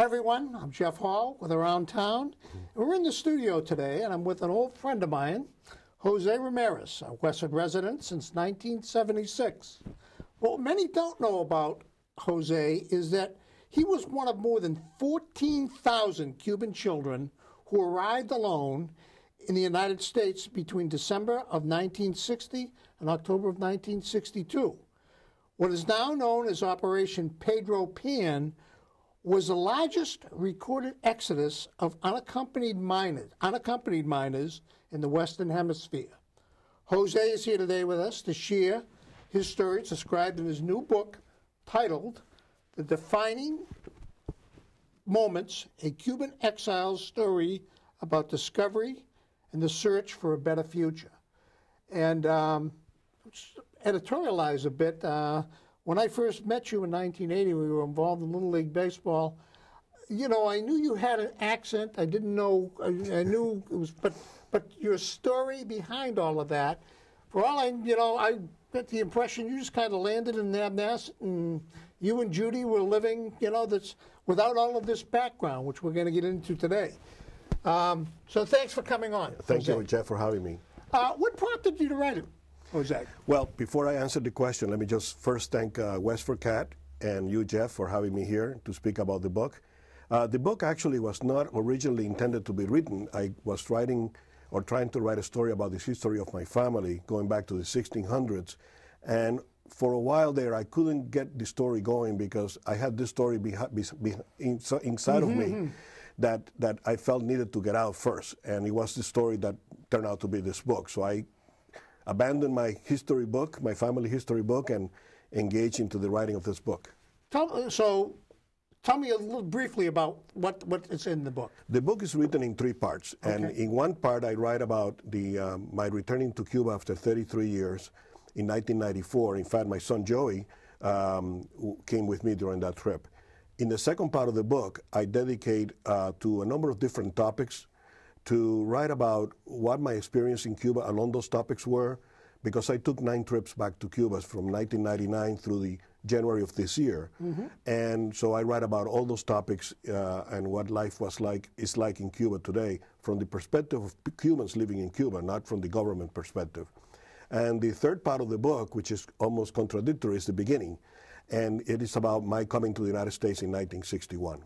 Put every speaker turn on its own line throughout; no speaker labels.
Hi, everyone. I'm Jeff Hall with Around Town. We're in the studio today, and I'm with an old friend of mine, Jose Ramirez, a Western resident since 1976. What many don't know about Jose is that he was one of more than 14,000 Cuban children who arrived alone in the United States between December of 1960 and October of 1962. What is now known as Operation Pedro Pan was the largest recorded exodus of unaccompanied minors, unaccompanied minors in the Western Hemisphere. Jose is here today with us to share his story described in his new book titled The Defining Moments, a Cuban Exile's Story about Discovery and the Search for a Better Future. And um, editorialize a bit. Uh, when I first met you in 1980, we were involved in Little League Baseball. You know, I knew you had an accent. I didn't know, I, I knew it was, but, but your story behind all of that, for all I, you know, I get the impression you just kind of landed in Nabnas and you and Judy were living, you know, that's without all of this background, which we're going to get into today. Um, so thanks for coming on. Thank you,
Jeff, for having me.
Uh, what prompted you to write it?
Oh, Well, before I answer the question, let me just first thank uh, for Cat and you, Jeff, for having me here to speak about the book. Uh, the book actually was not originally intended to be written. I was writing or trying to write a story about the history of my family going back to the 1600s. And for a while there, I couldn't get the story going because I had this story behind, be, inside mm-hmm, of me mm-hmm, mm-hmm. that, that I felt needed to get out first. And it was the story that turned out to be this book. So I abandon my history book, my family history book, and engage into the writing of this book.
Tell, uh, so tell me a little briefly about what, what is in the book.
The book is written in three parts, okay. and in one part I write about the um, my returning to Cuba after 33 years in 1994. In fact, my son Joey um, came with me during that trip. In the second part of the book, I dedicate uh, to a number of different topics to write about what my experience in Cuba along those topics were, because I took nine trips back to Cuba from 1999 through the January of this year, mm -hmm. and so I write about all those topics uh, and what life was like is like in Cuba today from the perspective of Cubans living in Cuba, not from the government perspective. And the third part of the book, which is almost contradictory, is the beginning, and it is about my coming to the United States in 1961.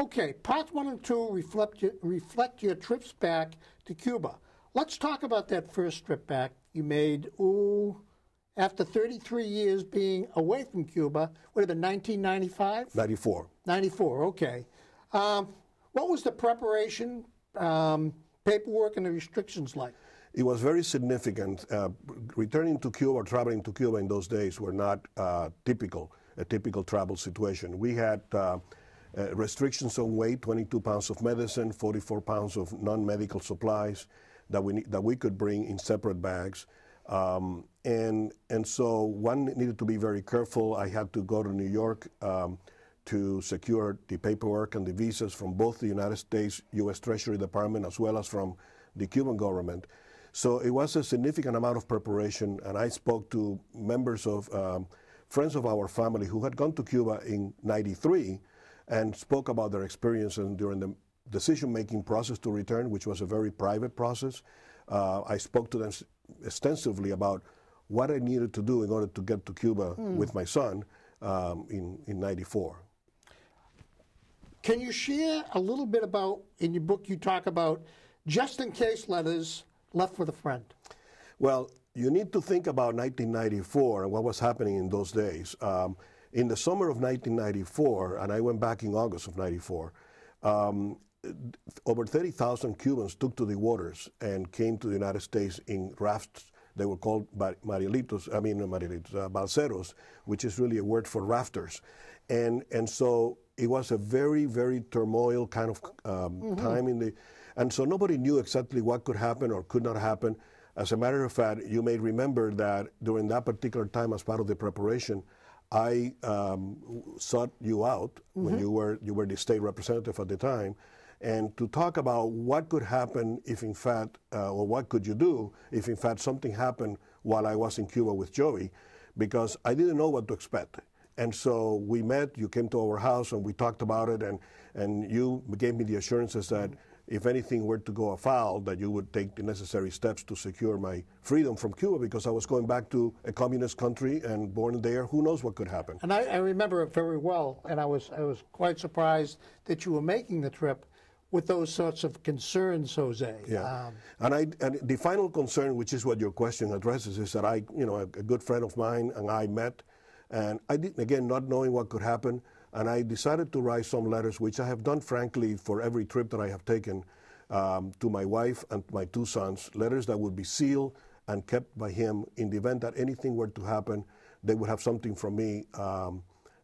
Okay, parts one and two reflect your, reflect your trips back to Cuba. Let's talk about that first trip back you made. Ooh, after 33 years being away from Cuba, would have been 1995? 94. 94, okay. Um, what was the preparation,
um, paperwork, and the restrictions like? It was very significant. Uh, returning to Cuba, or traveling to Cuba in those days were not uh, typical, a typical travel situation. We had uh, uh, restrictions on weight, 22 pounds of medicine, 44 pounds of non-medical supplies that we, that we could bring in separate bags. Um, and, and so one needed to be very careful. I had to go to New York um, to secure the paperwork and the visas from both the United States U.S. Treasury Department as well as from the Cuban government. So it was a significant amount of preparation, and I spoke to members of um, friends of our family who had gone to Cuba in 93 and spoke about their and during the decision-making process to return, which was a very private process. Uh, I spoke to them extensively about what I needed to do in order to get to Cuba mm. with my son um, in, in 94.
Can you share a little bit about, in your book you talk about just in case letters left with a friend?
Well, you need to think about 1994 and what was happening in those days. Um, in the summer of 1994, and I went back in August of 94, um, over 30,000 Cubans took to the waters and came to the United States in rafts. They were called marielitos, I mean, marielitos, uh, balseros, which is really a word for rafters. And, and so it was a very, very turmoil kind of um, mm -hmm. time in the, and so nobody knew exactly what could happen or could not happen. As a matter of fact, you may remember that during that particular time, as part of the preparation, I um, sought you out mm-hmm. when you were you were the state representative at the time, and to talk about what could happen if, in fact, uh, or what could you do if, in fact, something happened while I was in Cuba with Joey, because I didn't know what to expect. And so we met. You came to our house, and we talked about it, and and you gave me the assurances that. Mm-hmm if anything were to go afoul, that you would take the necessary steps to secure my freedom from Cuba because I was going back to a communist country and born there. Who knows what could happen?
And I, I remember it very well, and I was I was quite surprised that you were making the trip with those sorts of concerns, Jose. Yeah. Um,
and I and the final concern, which is what your question addresses, is that I, you know, a, a good friend of mine and I met, and I didn't again not knowing what could happen. And I decided to write some letters, which I have done, frankly, for every trip that I have taken um, to my wife and my two sons, letters that would be sealed and kept by him in the event that anything were to happen, they would have something from me um,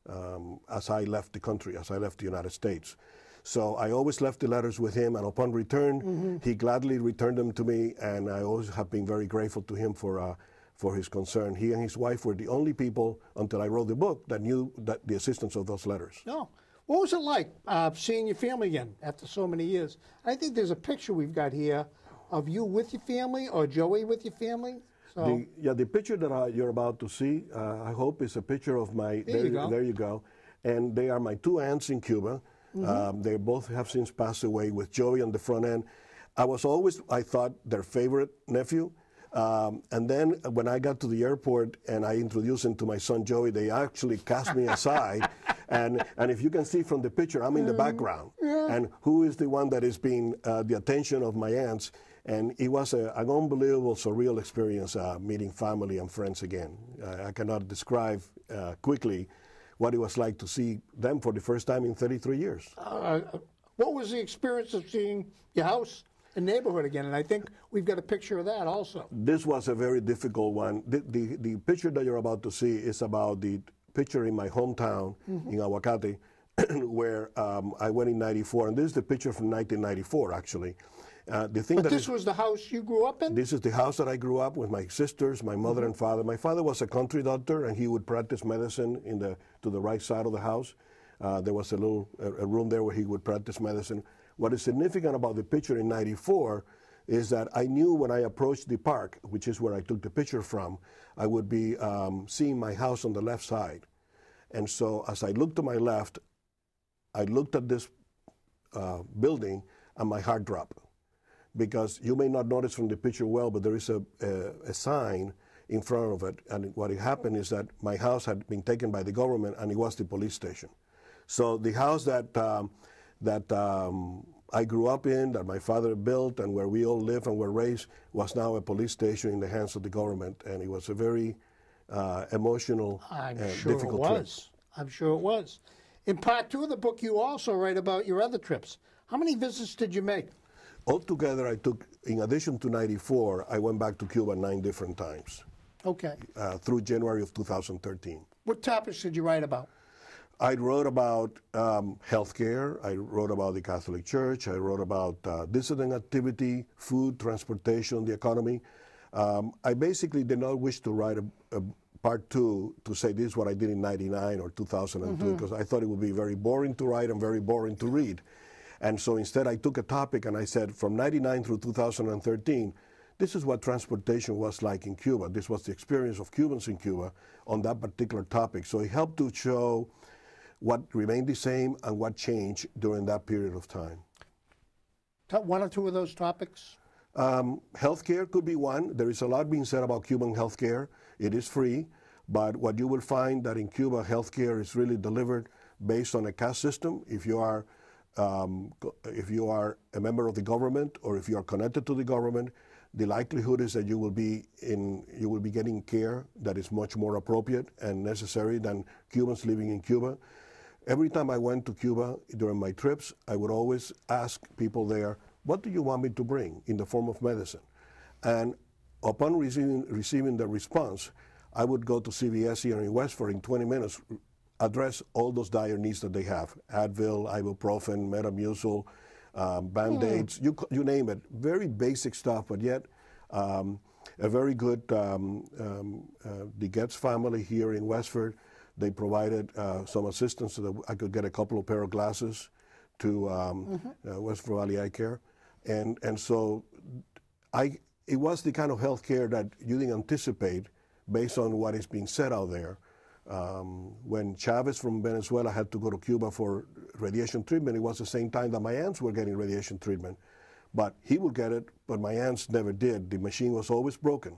um, as I left the country, as I left the United States. So I always left the letters with him, and upon return, mm -hmm. he gladly returned them to me, and I always have been very grateful to him for. Uh, for his concern. He and his wife were the only people, until I wrote the book, that knew that the existence of those letters.
No. What was it like uh, seeing your family again after so many years? I think there's a picture we've got here of you with your family or Joey with your family. So. The,
yeah, the picture that I, you're about to see, uh, I hope, is a picture of my. There, there, you go. There you go. And they are my two aunts in Cuba. Mm -hmm. um, they both have since passed away, with Joey on the front end. I was always, I thought, their favorite nephew. Um, and then when I got to the airport and I introduced him to my son Joey, they actually cast me aside. and, and if you can see from the picture, I'm in the mm, background. Yeah. And who is the one that is being uh, the attention of my aunts? And it was a, an unbelievable, surreal experience uh, meeting family and friends again. Uh, I cannot describe uh, quickly what it was like to see them for the first time in 33 years. Uh,
uh, what was the experience of seeing your house? a neighborhood again. And I think we've got a picture of that also.
This was a very difficult one. The, the, the picture that you're about to see is about the picture in my hometown mm -hmm. in Aguacate, where um, I went in 94. And this is the picture from 1994, actually. Uh, the thing but that this is,
was the house you grew up
in? This is the house that I grew up with my sisters, my mother mm -hmm. and father. My father was a country doctor, and he would practice medicine in the, to the right side of the house. Uh, there was a little a, a room there where he would practice medicine. What is significant about the picture in 94 is that I knew when I approached the park, which is where I took the picture from, I would be um, seeing my house on the left side. And so as I looked to my left, I looked at this uh, building and my heart dropped. Because you may not notice from the picture well, but there is a, a, a sign in front of it. And what had happened is that my house had been taken by the government and it was the police station. So the house that um, that um, I grew up in, that my father built, and where we all live and were raised, was now a police station in the hands of the government. And it was a very uh, emotional, I'm uh, sure difficult it was.
Trip. I'm sure it was. In part two of the book, you also write about your other trips. How many visits did you make?
Altogether, I took, in addition to 94, I went back to Cuba nine different times. Okay. Uh, through January of 2013.
What topics did you write about?
I wrote about um, healthcare. I wrote about the Catholic Church. I wrote about uh, dissident activity, food, transportation, the economy. Um, I basically did not wish to write a, a, part two to say this is what I did in 99 or 2002 mm-hmm. because mm-hmm. I thought it would be very boring to write and very boring to read. And so instead, I took a topic and I said from 99 through 2013, this is what transportation was like in Cuba. This was the experience of Cubans in Cuba on that particular topic. So it helped to show what remained the same and what changed during that period of time. One or two of those topics? Um, healthcare could be one. There is a lot being said about Cuban healthcare. It is free, but what you will find that in Cuba, healthcare is really delivered based on a caste system. If you are um, if you are a member of the government or if you are connected to the government, the likelihood is that you will be in you will be getting care that is much more appropriate and necessary than Cubans living in Cuba. Every time I went to Cuba during my trips, I would always ask people there, "What do you want me to bring in the form of medicine?" And upon receiving receiving the response, I would go to CVS here in Westford in 20 minutes, address all those dire needs that they have: Advil, ibuprofen, Metamucil um, hmm. band aids, you, you name it. Very basic stuff, but yet um, a very good, um, um, uh, the Getz family here in Westford, they provided uh, some assistance so that I could get a couple of pair of glasses to um, mm-hmm. uh, Westford Valley Eye Care. And, and so I, it was the kind of health care that you didn't anticipate based on what is being said out there. Um, when Chavez from Venezuela had to go to Cuba for radiation treatment, it was the same time that my aunts were getting radiation treatment. But he would get it, but my aunts never did. The machine was always broken.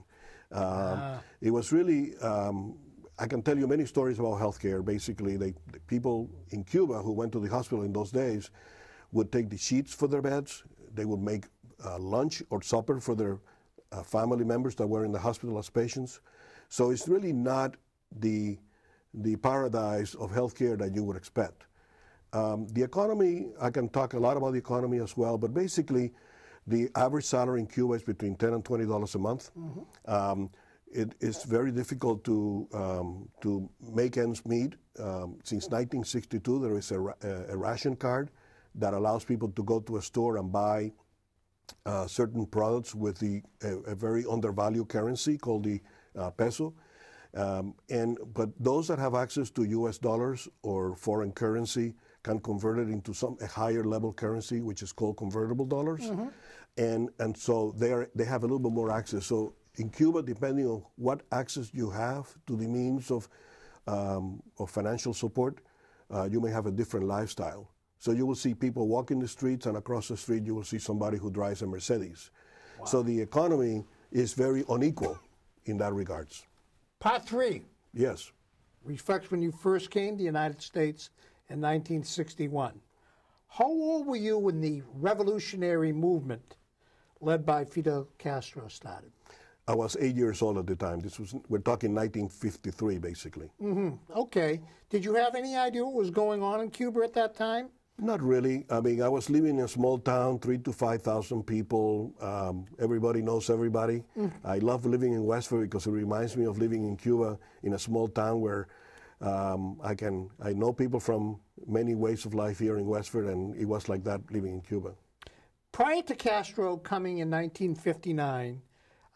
Um, ah. It was really, um, I can tell you many stories about healthcare. Basically, they, the people in Cuba who went to the hospital in those days would take the sheets for their beds, they would make uh, lunch or supper for their uh, family members that were in the hospital as patients. So it's really not the the paradise of healthcare that you would expect. Um, the economy, I can talk a lot about the economy as well, but basically, the average salary in Cuba is between ten and twenty dollars a month. Mm -hmm. um, it is very difficult to um, to make ends meet. Um, since 1962, there is a, ra a, ration card that allows people to go to a store and buy uh, certain products with the a, a very undervalued currency called the uh, peso. Um, and, but those that have access to US dollars or foreign currency can convert it into some a higher level currency, which is called convertible dollars. Mm -hmm. And, and so they, are, they have a little bit more access. So in Cuba, depending on what access you have to the means of, um, of financial support, uh, you may have a different lifestyle. So you will see people walking the streets, and across the street, you will see somebody who drives a Mercedes. Wow. So the economy is very unequal in that regards. Part three. Yes.
Reflects when you first came to the United States in 1961. How old were you when the revolutionary movement led by Fidel Castro started?
I was eight years old at the time. This was we're talking 1953, basically.
Mm -hmm. Okay. Did you have any idea what was going on in Cuba at that time?
Not really. I mean, I was living in a small town, three to 5,000 people. Um, everybody knows everybody. Mm. I love living in Westford because it reminds me of living in Cuba in a small town where um, I can, I know people from many ways of life here in Westford, and it was like that living in Cuba.
Prior to Castro coming in 1959,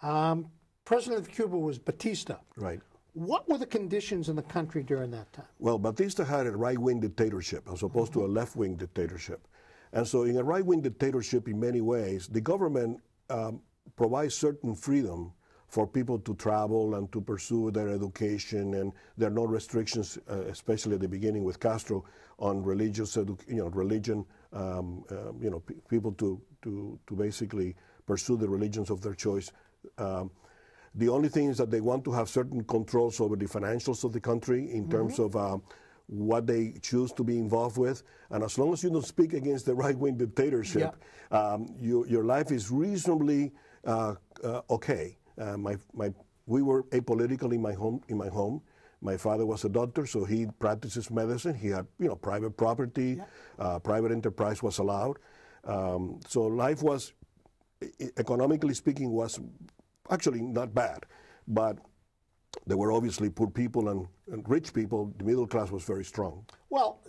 um, president of Cuba was Batista. Right. What were the conditions in the country during that time?
Well, Batista had a right wing dictatorship as opposed mm -hmm. to a left wing dictatorship. And so, in a right wing dictatorship, in many ways, the government um, provides certain freedom for people to travel and to pursue their education, and there are no restrictions, uh, especially at the beginning with Castro, on religious, you know, religion, um, um you know, people to, to, to basically pursue the religions of their choice. Um, the only thing is that they want to have certain controls over the financials of the country in terms mm-hmm. of uh, what they choose to be involved with. And as long as you don't speak against the right wing dictatorship, yeah. um, you, your life is reasonably uh, uh, okay. Uh, my, my, we were apolitical in my home. In my home. My father was a doctor, so he practices medicine. He had, you know, private property, yeah. Uh, private enterprise was allowed. Um, so life was, economically speaking, was actually not bad, but there were obviously poor people and, and rich people. The middle class was very strong.
Well,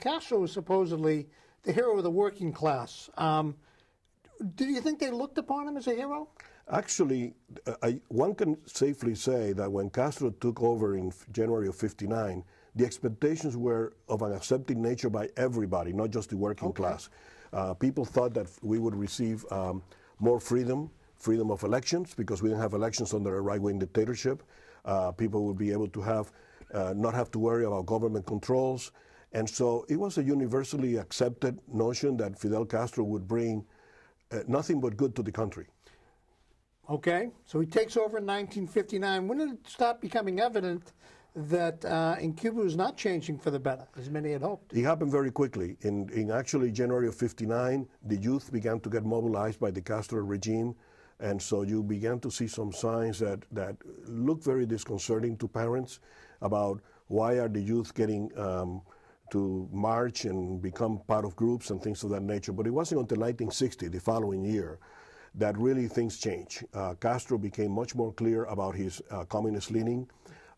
Castro was supposedly the hero of the working class. Um, do you think they looked upon him as a hero?
Actually, uh, I, one can safely say that when Castro took over in January of 59, the expectations were of an accepting nature by everybody, not just the working okay. class. Uh, people thought that we would receive um, more freedom, freedom of elections because we didn't have elections under a right-wing dictatorship. Uh, people would be able to have, uh, not have to worry about government controls. And so it was a universally accepted notion that Fidel Castro would bring uh, nothing but good to the country.
Okay, so he takes over in 1959. When did it stop becoming evident that uh, in Cuba was not changing for the better, as many had hoped?
It happened very quickly. In, in actually January of 59, the youth began to get mobilized by the Castro regime and so you began to see some signs that, that look very disconcerting to parents about why are the youth getting um, to march and become part of groups and things of that nature. But it wasn't until 1960, the following year, that really things changed. Uh, Castro became much more clear about his uh, communist leaning.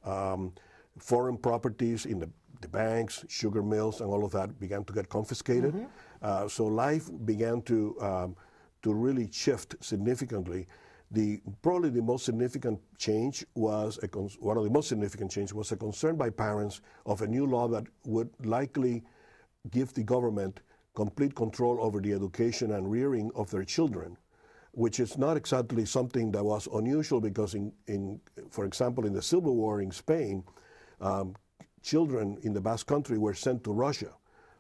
Um, foreign properties in the, the, banks, sugar mills, and all of that began to get confiscated. Mm -hmm. uh, so life began to um, to really shift significantly. The, probably the most significant change was a, one of the most significant change was a concern by parents of a new law that would likely give the government complete control over the education and rearing of their children, which is not exactly something that was unusual because in, in for example in the Civil War in Spain, um, children in the Basque Country were sent to Russia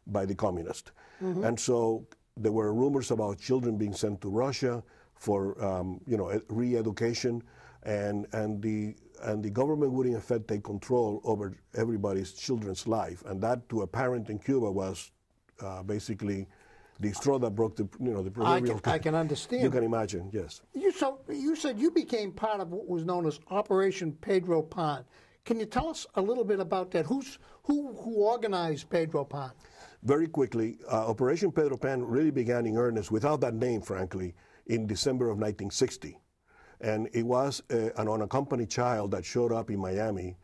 by the communists, mm -hmm. and so there were rumors about children being sent to Russia for um, you know re-education, and and the and the government would in effect take control over everybody's children's life, and that to a parent in Cuba was uh, basically the straw that broke the you know the proverbial. I can, I can understand. You can imagine, yes.
You so you said you became part of what was known as Operation Pedro Pond. Can you tell us a little bit about that? Who's who? Who organized Pedro Pond?
very quickly, uh, Operation Pedro Pan really began in earnest without that name, frankly, in December of 1960. And it was uh, an unaccompanied child that showed up in Miami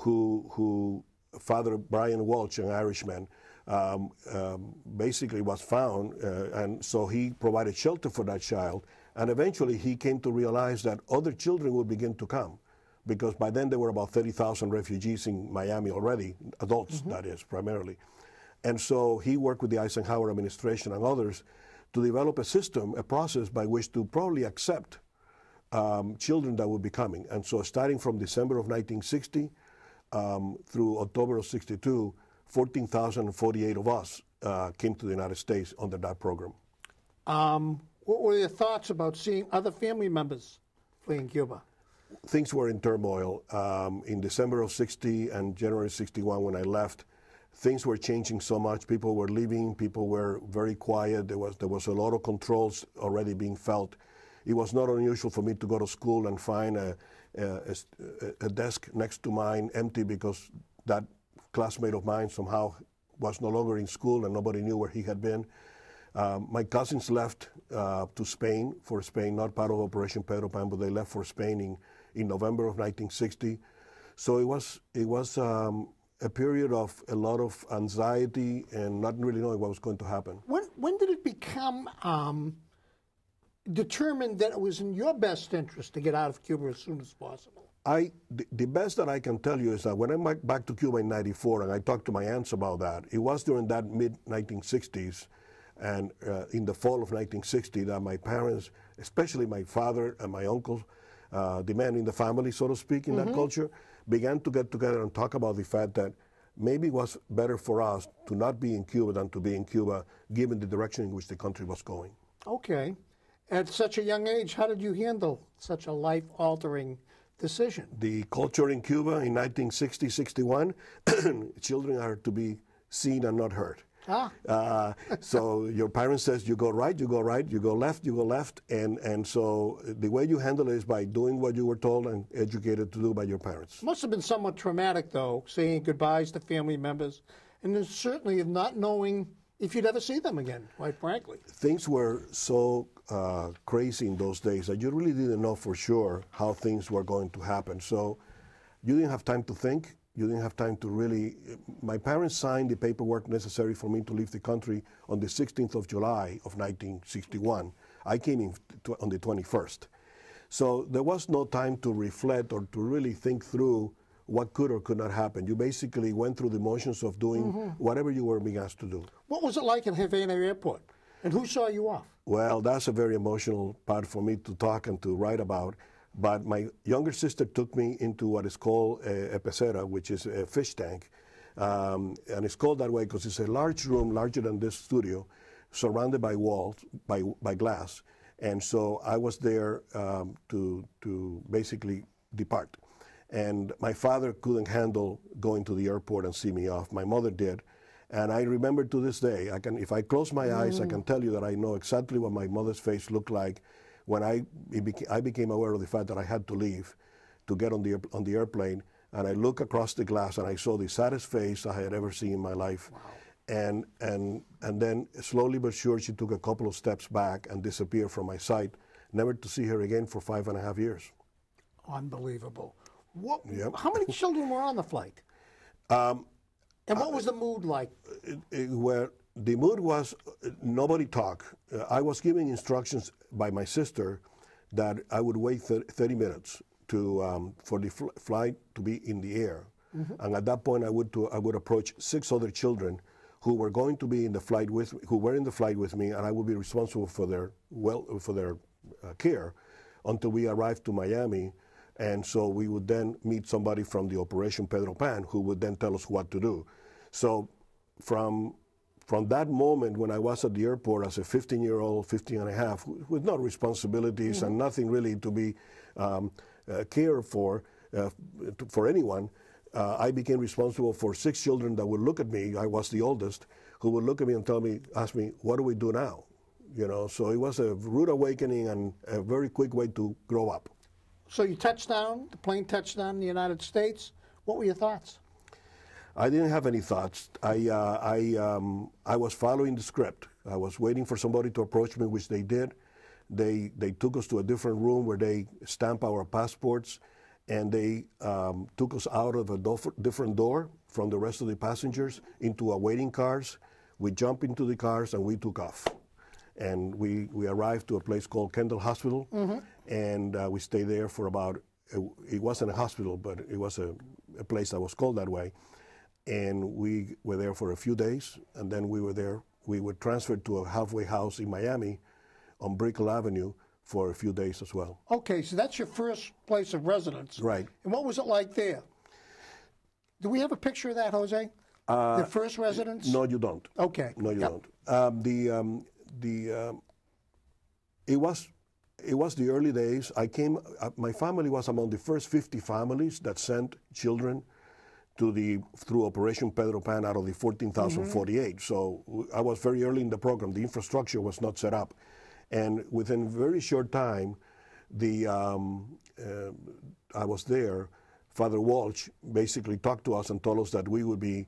who, who Father Brian Walsh, an Irishman, um, um, basically was found. Uh, and so he provided shelter for that child. And eventually he came to realize that other children would begin to come because by then there were about 30,000 refugees in Miami already, adults, mm -hmm. that is, primarily. And so he worked with the Eisenhower administration and others to develop a system, a process by which to probably accept um, children that would be coming. And so starting from December of 1960 um, through October of 62, 14,048 of us uh, came to the United States under that program.
Um, what were your thoughts about seeing other family members fleeing Cuba?
Things were in turmoil. Um, in December of 60 and January 61 when I left, things were changing so much. People were leaving. People were very quiet. There was there was a lot of controls already being felt. It was not unusual for me to go to school and find a, a, a desk next to mine empty because that classmate of mine somehow was no longer in school and nobody knew where he had been. Um, my cousins left uh, to Spain for Spain, not part of Operation Pedro Pan, but they left for Spain in, in November of 1960. So it was it was um, a period of a lot of anxiety and not really knowing what was going to happen. When,
when did it become um, determined that it was in your best interest to get out of Cuba as soon as possible?
I, the, best that I can tell you is that when I went back to Cuba in 94 and I talked to my aunts about that, it was during that mid 1960s and uh, in the fall of 1960 that my parents, especially my father and my uncle, uh, the man in the family, so to speak, in mm -hmm. that mm-hmm. culture, began to get together and talk about the fact that maybe it was better for us to not be in Cuba than to be in Cuba, given the direction in which the country was going.
Okay. At such a young age, how did you handle such a life altering
decision? The culture in Cuba in 1960 61, children are to be seen and not heard. Ah. Uh, so your parent says you go right, you go right, you go left, you go left, and and so the way you handle it is by doing what you were told and educated to do by your parents.
Must have been somewhat traumatic though, saying goodbyes to family members, and then certainly not knowing if you'd ever see them again. Quite frankly,
things were so uh, crazy in those days that you really didn't know for sure how things were going to happen. So you didn't have time to think you didn't have time to really. My parents signed the paperwork necessary for me to leave the country on the 16th of July of 1961. I came in on the 21st. So there was no time to reflect or to really think through what could or could not happen. You basically went through the motions of doing mm -hmm. whatever you were being asked to do.
What was it like in Havana Airport? And who saw you off?
Well, that's a very emotional part for me to talk and to write about. But my younger sister took me into what is called a, eh, a pecera, which is a fish tank. Um, and it's called that way because it's a large room, larger than this studio, surrounded by walls, by, by glass. And so I was there um, to, to basically depart. And my father couldn't handle going to the airport and see me off. My mother did. And I remember to this day, I can, if I close my eyes, I mm. can tell you that I know exactly what my mother's face looked like when I, beca I became aware of the fact that I had to leave to get on the, on the airplane, and I look across the glass and I saw the saddest face I had ever seen in my life. Wow. And, and, and then slowly but sure, she took a couple of steps back and disappeared from my sight, never to see her again for five and a half years.
Unbelievable.
What, yep. How many children were on the flight? Um, and what was the mood like? It, it, where the mood was uh, nobody talk. Uh, I was giving instructions by my sister that I would wait 30 minutes to, um, for the fl flight to be in the air. Mm -hmm. And at that point, I would, to, I would approach six other children who were going to be in the flight with who were in the flight with me, and I would be responsible for their well for their uh, care until we arrived to Miami. And so we would then meet somebody from the operation Pedro Pan who would then tell us what to do. So from from that moment when I was at the airport as a 15 year old, 15 and a half, with no responsibilities mm -hmm. and mm-hmm. nothing really to be um, uh, cared for uh, to, for anyone, uh, I became responsible for six children that would look at me. I was the oldest, who would look at me and tell me, ask me, what do we do now? You know, so it was a rude awakening and a very quick way to grow up.
So you touched down, the plane touched down in the United States. What were your thoughts?
I didn't have any thoughts. I, uh, I, um, I was following the script. I was waiting for somebody to approach me, which they did. They, they took us to a different room where they stamp our passports and they um, took us out of a do- different door from the rest of the passengers into a waiting cars. We jumped into the cars and we took off. And we, we arrived to a place called Kendall Hospital, mm-hmm. and uh, we stayed there for about, it, it, wasn't a hospital, but it was a, a place that was called that way and we were there for a few days, and then we were there. We were transferred to a halfway house in Miami on Brickell Avenue for a few days as well.
Okay, so that's your first place of residence. Right. And what was it like there? Do we have a picture of that, Jose?
Uh, the first residence? No, you don't. Okay. No, you yep. don't. Um, the um, the um, it was it was the early days. I came. Uh, my family was among the first 50 families that sent children to the through Operation Pedro Pan out of the 14,048. Mm -hmm. So I was very early in the program. The infrastructure was not set up, and within very short time, the um, uh, I was there. Father Walsh basically talked to us and told us that we would be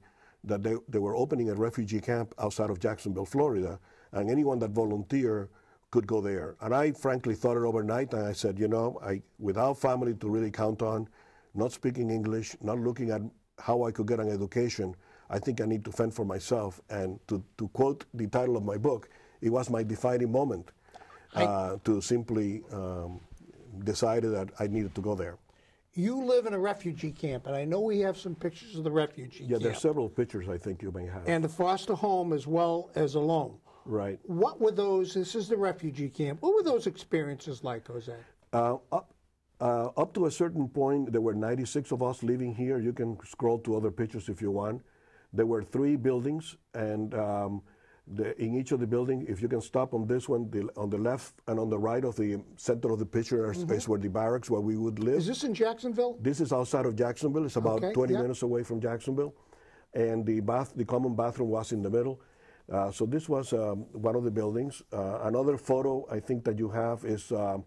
that they, they were opening a refugee camp outside of Jacksonville, Florida, and anyone that volunteered could go there. And I frankly thought it overnight, and I said, you know, I without family to really count on, not speaking English, not looking at how I could get an education, I think I need to fend for myself. And to, to quote the title of my book, it was my defining moment uh, to simply um, decide that I needed to go there.
You live in a refugee camp, and I know we have some pictures of the refugee
yeah, camp. are several pictures I think you may have.
And the foster home as well as alone. Right. What were those? This is the refugee camp. What were those experiences like, Jose?
Uh, up, uh, up to a certain point, there were 96 of us living here. You can scroll to other pictures if you want. There were three buildings, and um, the, in each of the buildings, if you can stop on this one, the, on the left and on the right of the center of the picture mm -hmm. is where the barracks where we would live. Is this in Jacksonville? This is outside of Jacksonville. It's about okay, 20 minutes away from Jacksonville, and the bath, the common bathroom was in the middle. Uh, so this was um, one of the buildings. Uh, another photo I think that you have is um,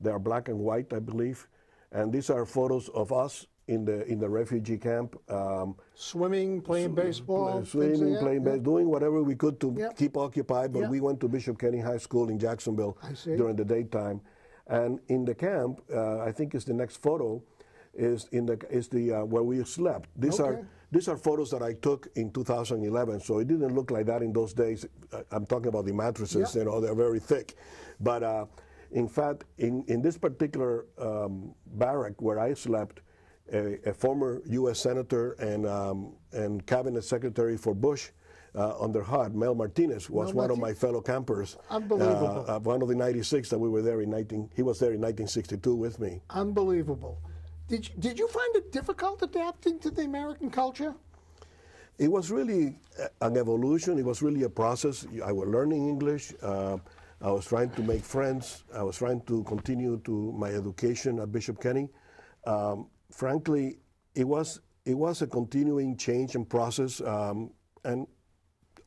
they are black and white, I believe. And these are photos of us in the in the refugee camp. Um, swimming, playing sw baseball, swimming, playing yeah. baseball, doing whatever we could to yeah. keep occupied. But yeah. we went to Bishop Kenny High School in Jacksonville during the daytime, and in the camp, uh, I think is the next photo, is in the is the uh, where we slept. These okay. are. These are photos that I took in 2011, so it didn't look like that in those days. Uh, I'm talking about the mattresses, you know, they're very thick. But uh, in fact, in, in this particular um, barrack where I slept, a, a former U.S. senator and um, and cabinet secretary for Bush uh, under HUD, Mel Martinez, was Mel one Martin of my fellow campers. Unbelievable. Uh, one of the 96 that we were there in 19. He was there in 1962 with me.
Unbelievable. Did you, did you find it difficult adapting to the American culture?
It was really uh, an evolution. It was really a process. I was learning English. Uh, I was trying to make friends. I was trying to continue to my education at Bishop Kenny. Um, frankly, it was it was a continuing change and process, um, and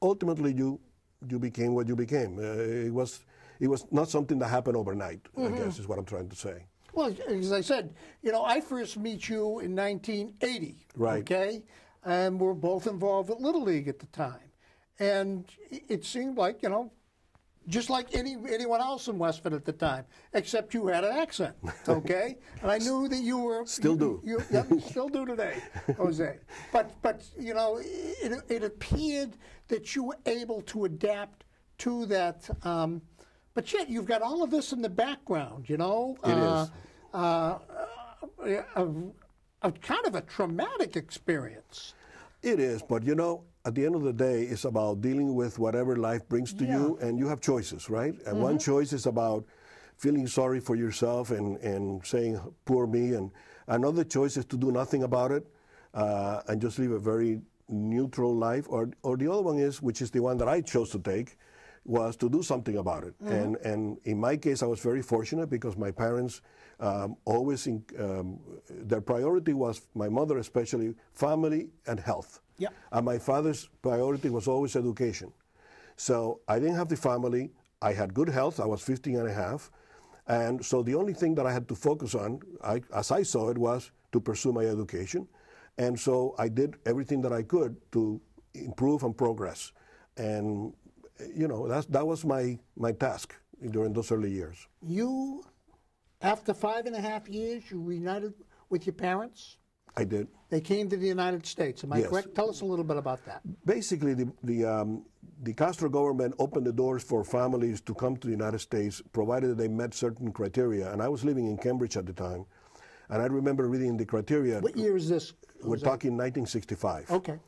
ultimately you you became what you became. Uh, it was it was not something that happened overnight. Mm -hmm. I mm-hmm. guess is what I'm trying to say.
Well, as I said, you know, I first meet you in 1980. Right. Okay, and we're both involved at Little League at the time, and it seemed like you know just like any anyone else in Westford at the time, except you had an accent, okay? and I knew that you were still do you, you still do today, Jose. But but you know, it, it appeared that you were able to adapt to that. Um, but yet you've got all of this in the background, you know. It uh, is. Uh, a uh, kind of a traumatic experience.
It is, but you know, at the end of the day, it's about dealing with whatever life brings to yeah. you, and you have choices, right? And mm-hmm. one choice is about feeling sorry for yourself and, and saying, poor me. And another choice is to do nothing about it uh, and just live a very neutral life. Or, or the other one is, which is the one that I chose to take, was to do something about it. Mm-hmm. And, and in my case, I was very fortunate because my parents um, always, in, um, their priority was, my mother especially, family and health. Yeah. And my father's priority was always education. So I didn't have the family. I had good health. I was 15 and a half. And so the only thing that I had to focus on, I, as I saw it, was to pursue my education. And so I did everything that I could to improve and progress. And, you know, that, that was my, my task during those early years.
You, after five and a half years, you reunited with your parents? I did. They came to the United States. Am I yes. correct? Tell us a little bit about that.
Basically, the the, um, the Castro government opened the doors for families to come to the United States, provided they met certain criteria. And I was living in Cambridge at the time, and I remember reading the criteria. What year is this? We're talking that? 1965. Okay.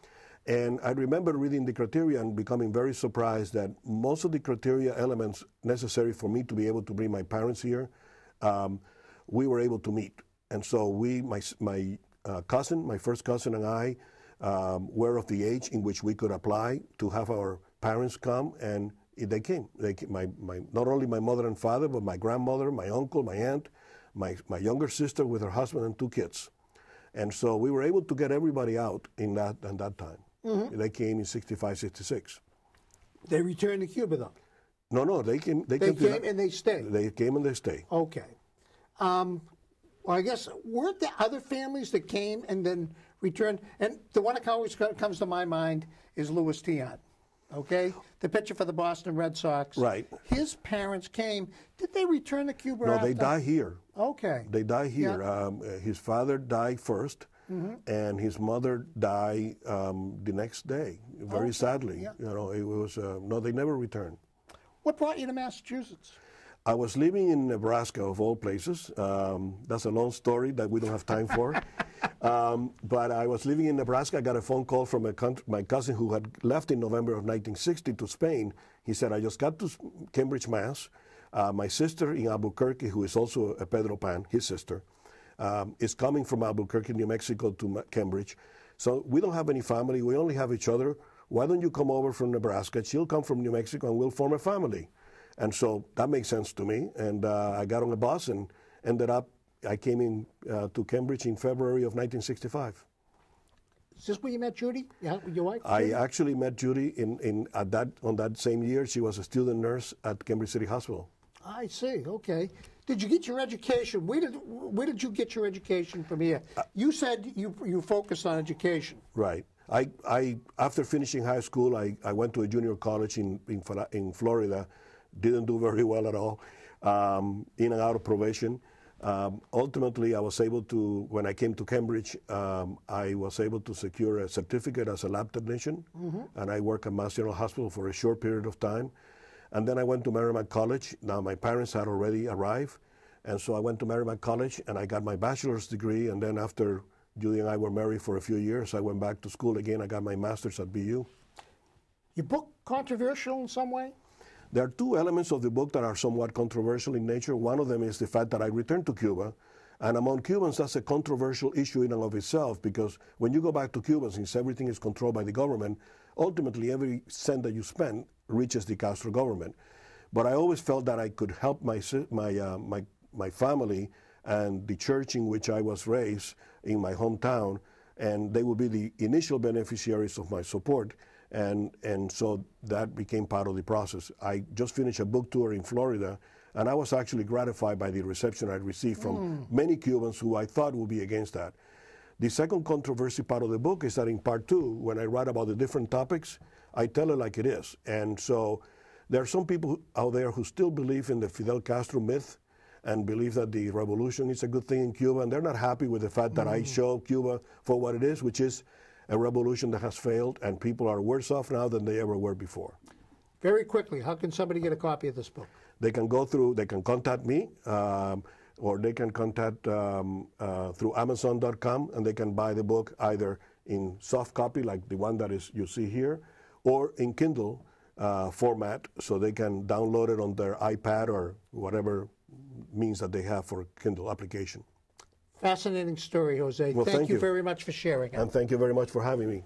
And I remember reading the criteria and becoming very surprised that most of the criteria elements necessary for me to be able to bring my parents here, um, we were able to meet. And so we, my, my uh, cousin, my first cousin and I, um, were of the age in which we could apply to have our parents come, and they came. They came. My, my, not only my mother and father, but my grandmother, my uncle, my aunt, my, my younger sister with her husband and two kids. And so we were able to get everybody out in that, in that time. Mm-hmm. They came in 65, 66. They returned to Cuba, though? No, no, they came. They, they came, came and they stayed. They came and they stayed. Okay.
Um, well, I guess weren't there other families that came and then returned? And the one that always comes to my mind is Louis Tiant. Okay, the pitcher for the Boston Red Sox. Right. His parents came. Did they return to Cuba? No, after? they die here. Okay.
They die here. Yeah. Um, uh, his father died 1st mm -hmm. and his mother died um, the next day. Very okay. sadly, yeah. you know, it was. Uh, no, they never returned.
What brought you to Massachusetts?
I was living in Nebraska, of all places. Um, that's a long story that we don't have time for. um, but I was living in Nebraska. I got a phone call from my cousin who had left in November of 1960 to Spain. He said, I just got to Cambridge, Mass. Uh, my sister in Albuquerque, who is also a Pedro Pan, his sister, um, is coming from Albuquerque, New Mexico to Cambridge. So we don't have any family. We only have each other. Why don't you come over from Nebraska? She'll come from New Mexico and we'll form a family. And so that makes sense to me. And uh, I got on a bus and ended up, I came in uh, to Cambridge in February of 1965.
Is this where you met Judy? Yeah, your wife? Judy? I
actually met Judy in, in at that on that same year. She was a student nurse at Cambridge City Hospital.
I see. Okay. Did you get your education? Where did where did you get your education from here? Uh, you said you you focused on education.
Right. I, I after finishing high school, I, I went to a junior college in in, in Florida didn't do very well at all, um, in and out of probation. Um, ultimately, I was able to, when I came to Cambridge, um, I was able to secure a certificate as a lab technician, mm-hmm. and I worked at Mass General Hospital for a short period of time. And then I went to Merrimack College. Now, my parents had already arrived, and so I went to Merrimack College and I got my bachelor's degree. And then, after Julie and I were married for a few years, I went back to school again. I got my master's at BU. Your book controversial in some way? There are two elements of the book that are somewhat controversial in nature. One of them is the fact that I returned to Cuba. And among Cubans, that's a controversial issue in and of itself because when you go back to Cuba, since everything is controlled by the government, ultimately every cent that you spend reaches the Castro government. But I always felt that I could help my, my, uh, my, my family and the church in which I was raised in my hometown, and they would be the initial beneficiaries of my support. And, and so that became part of the process. I just finished a book tour in Florida, and I was actually gratified by the reception I received from mm. many Cubans who I thought would be against that. The second controversy part of the book is that in part two, when I write about the different topics, I tell it like it is. And so there are some people out there who still believe in the Fidel Castro myth and believe that the revolution is a good thing in Cuba, and they're not happy with the fact that mm. I hmm. show Cuba for what it is, which is a revolution that has failed, and people are worse off now than they ever were before. Very quickly, how can somebody get a copy of this book? They can go through, they can contact me, um, or they can contact um, uh, through Amazon.com, and they can buy the book either in soft copy, like the one that is you see here, or in Kindle uh, format, so they can download it on their iPad or whatever means that they have for Kindle application.
Fascinating story, Jose. Well, thank, thank you, you very much for sharing
it. And thank you very much for having me.